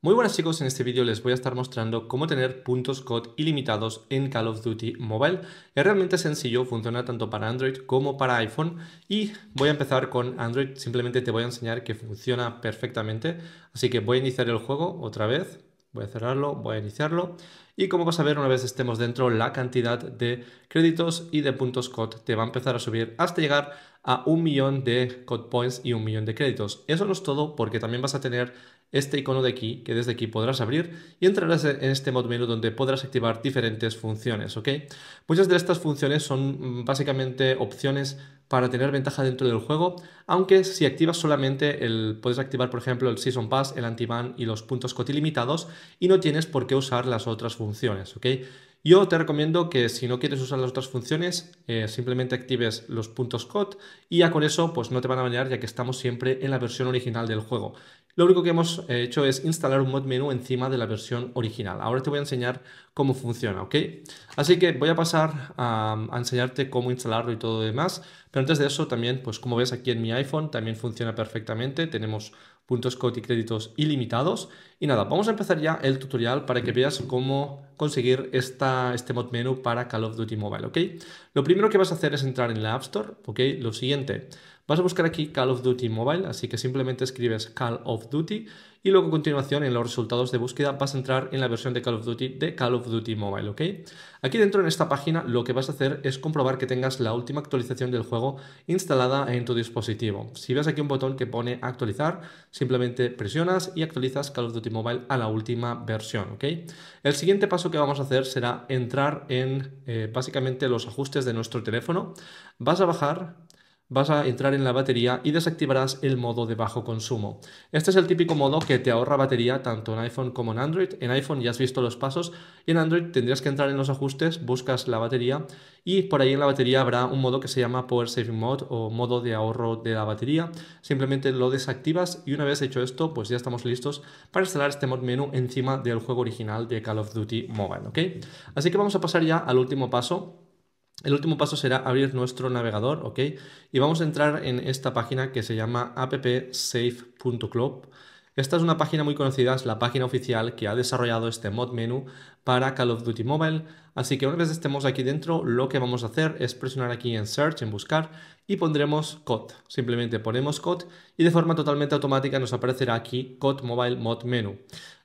Muy buenas chicos, en este vídeo les voy a estar mostrando cómo tener puntos COD ilimitados en Call of Duty Mobile. Es realmente sencillo, funciona tanto para Android como para iPhone y voy a empezar con Android, simplemente te voy a enseñar que funciona perfectamente. Así que voy a iniciar el juego otra vez, voy a cerrarlo, voy a iniciarlo y como vas a ver una vez estemos dentro la cantidad de créditos y de puntos COD te va a empezar a subir hasta llegar a un millón de COD points y un millón de créditos. Eso no es todo porque también vas a tener este icono de aquí, que desde aquí podrás abrir y entrarás en este mod menú donde podrás activar diferentes funciones, ¿ok? Muchas de estas funciones son mm, básicamente opciones para tener ventaja dentro del juego, aunque si activas solamente el, puedes activar por ejemplo el Season Pass, el Anti-Ban y los puntos ilimitados y no tienes por qué usar las otras funciones, ¿ok? Yo te recomiendo que si no quieres usar las otras funciones, eh, simplemente actives los puntos COT y ya con eso pues no te van a banear ya que estamos siempre en la versión original del juego. Lo único que hemos eh, hecho es instalar un mod menú encima de la versión original. Ahora te voy a enseñar cómo funciona, ¿ok? Así que voy a pasar a, enseñarte cómo instalarlo y todo lo demás. Pero antes de eso también, pues como ves aquí en mi iPhone, también funciona perfectamente. Tenemos puntos COD y créditos ilimitados. Y nada, vamos a empezar ya el tutorial para que veas cómo conseguir esta, este mod menú para Call of Duty Mobile, ¿ok? Lo primero que vas a hacer es entrar en la App Store, ¿ok? Lo siguiente, Vas a buscar aquí Call of Duty Mobile, así que simplemente escribes Call of Duty y luego a continuación en los resultados de búsqueda vas a entrar en la versión de Call of Duty de Call of Duty Mobile, ¿ok? Aquí dentro en esta página lo que vas a hacer es comprobar que tengas la última actualización del juego instalada en tu dispositivo. Si ves aquí un botón que pone actualizar, simplemente presionas y actualizas Call of Duty Mobile a la última versión, ¿ok? El siguiente paso que vamos a hacer será entrar en eh, básicamente los ajustes de nuestro teléfono. Vas a bajar vas a entrar en la batería y desactivarás el modo de bajo consumo. Este es el típico modo que te ahorra batería tanto en iPhone como en Android. En iPhone ya has visto los pasos y en Android tendrías que entrar en los ajustes, buscas la batería y por ahí en la batería habrá un modo que se llama Power Saving Mode o modo de ahorro de la batería. Simplemente lo desactivas y una vez hecho esto, pues ya estamos listos para instalar este mod menú encima del juego original de Call of Duty Mobile, ¿ok? Así que vamos a pasar ya al último paso el último paso será abrir nuestro navegador, ¿ok? Y vamos a entrar en esta página que se llama appsafe.club. Esta es una página muy conocida, es la página oficial que ha desarrollado este mod menu para Call of Duty Mobile. Así que una vez estemos aquí dentro, lo que vamos a hacer es presionar aquí en Search, en Buscar, y pondremos COD. Simplemente ponemos COD y de forma totalmente automática nos aparecerá aquí COD Mobile Mod Menu.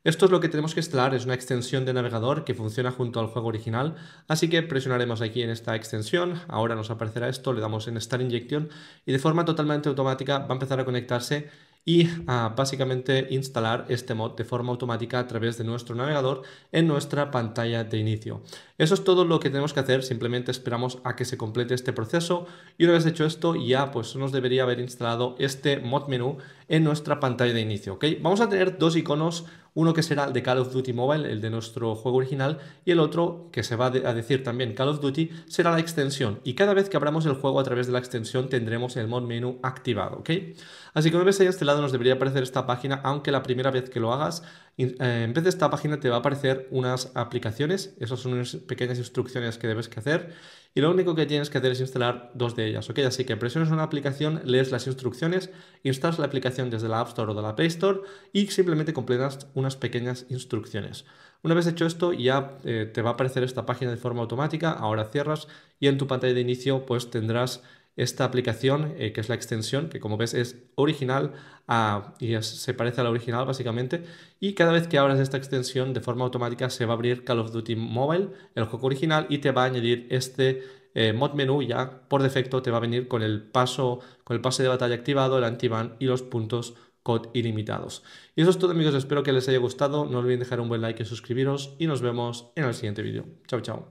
Esto es lo que tenemos que instalar, es una extensión de navegador que funciona junto al juego original, así que presionaremos aquí en esta extensión, ahora nos aparecerá esto, le damos en Start Injection y de forma totalmente automática va a empezar a conectarse y ah, básicamente instalar este mod de forma automática a través de nuestro navegador en nuestra pantalla de inicio. Eso es todo lo que tenemos que hacer, simplemente esperamos a que se complete este proceso y una vez hecho esto ya pues nos debería haber instalado este mod menú en nuestra pantalla de inicio. ¿ok? Vamos a tener dos iconos uno que será el de Call of Duty Mobile, el de nuestro juego original, y el otro, que se va a decir también Call of Duty, será la extensión. Y cada vez que abramos el juego a través de la extensión tendremos el mod menú activado, Así que ves ahí a este lado nos debería aparecer esta página, aunque la primera vez que lo hagas, eh, en vez de esta página te va a aparecer unas aplicaciones, esas son unas pequeñas instrucciones que debes que hacer y lo único que tienes que hacer es instalar dos de ellas, ¿ok? Así que presionas una aplicación, lees las instrucciones, instalas la aplicación desde la App Store o de la Play Store y simplemente completas unas pequeñas instrucciones. Una vez hecho esto ya eh, te va a aparecer esta página de forma automática, ahora cierras y en tu pantalla de inicio pues tendrás esta aplicación, eh, que es la extensión, que como ves es original y se parece a la original básicamente, y cada vez que abras esta extensión de forma automática se va a abrir Call of Duty Mobile, el juego original, y te va a añadir este eh, mod menú ya por defecto te va a venir con el paso, con el pase de batalla activado, el anti-ban y los puntos COD ilimitados. Y eso es todo amigos, espero que les haya gustado, no olviden dejar un buen like y suscribiros y nos vemos en el siguiente vídeo. Chao, chao.